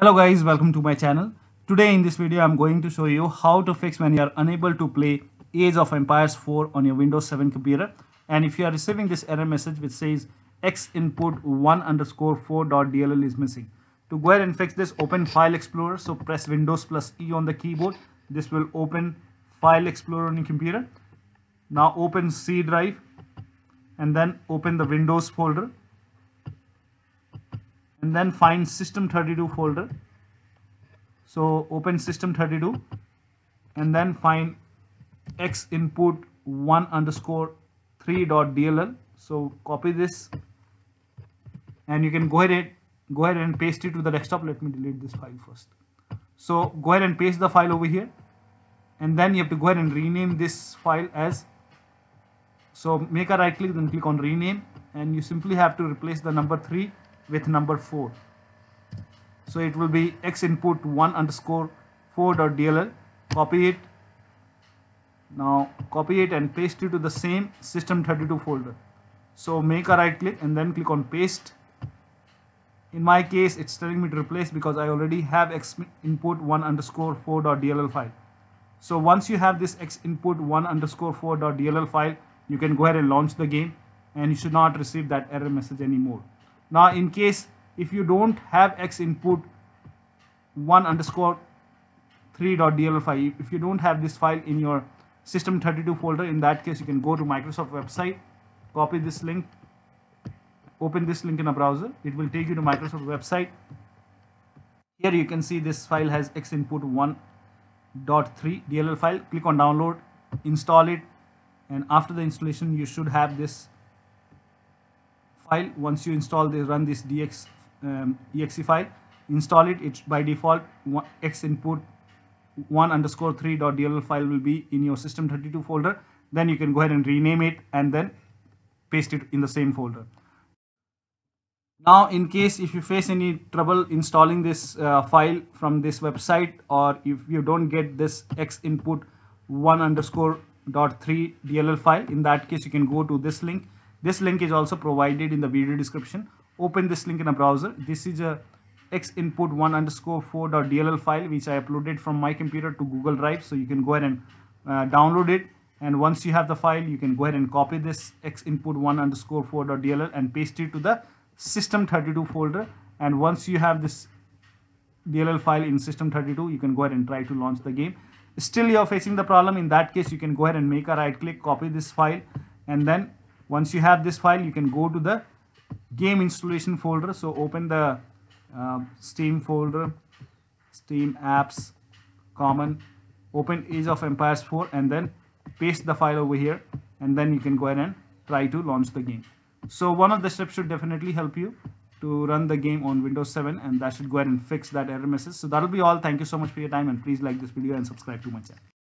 Hello guys, welcome to my channel. Today in this video, I'm going to show you how to fix when you are unable to play Age of Empires 4 on your Windows 7 computer. And if you are receiving this error message which says X input 1 underscore 4 dot DLL is missing. To go ahead and fix this, open File Explorer. So press Windows plus E on the keyboard. This will open File Explorer on your computer. Now open C drive and then open the Windows folder and then find system32 folder. So open system32 and then find x input 1 underscore 3 dot dll. So copy this and you can go ahead and go ahead and paste it to the desktop. Let me delete this file first. So go ahead and paste the file over here and then you have to go ahead and rename this file as so make a right click then click on rename and you simply have to replace the number 3 with number 4. So it will be x input 1 underscore 4 dot dll. Copy it. Now copy it and paste it to the same system32 folder. So make a right click and then click on paste. In my case, it's telling me to replace because I already have x input 1 underscore 4 dot dll file. So once you have this x input 1 underscore 4 dot dll file, you can go ahead and launch the game and you should not receive that error message anymore. Now in case if you don't have x input 1 underscore dll file, if you don't have this file in your system32 folder, in that case you can go to Microsoft website, copy this link, open this link in a browser. It will take you to Microsoft website. Here you can see this file has x input 3 DLL file. Click on download, install it and after the installation you should have this file once you install they run this dx um, exe file install it it's by default x input 1 underscore 3 dot dll file will be in your system32 folder then you can go ahead and rename it and then paste it in the same folder now in case if you face any trouble installing this uh, file from this website or if you don't get this x input 1 underscore dot 3 dll file in that case you can go to this link this link is also provided in the video description. Open this link in a browser. This is a xinput1 underscore 4.dll file which I uploaded from my computer to Google Drive. So you can go ahead and uh, download it. And once you have the file, you can go ahead and copy this xinput1 underscore 4.dll and paste it to the system32 folder. And once you have this DLL file in system32, you can go ahead and try to launch the game. Still you're facing the problem. In that case, you can go ahead and make a right click, copy this file and then once you have this file, you can go to the game installation folder. So open the uh, Steam folder, Steam apps, common, open Age of Empires 4 and then paste the file over here and then you can go ahead and try to launch the game. So one of the steps should definitely help you to run the game on Windows 7 and that should go ahead and fix that error message. So that'll be all. Thank you so much for your time and please like this video and subscribe to my channel.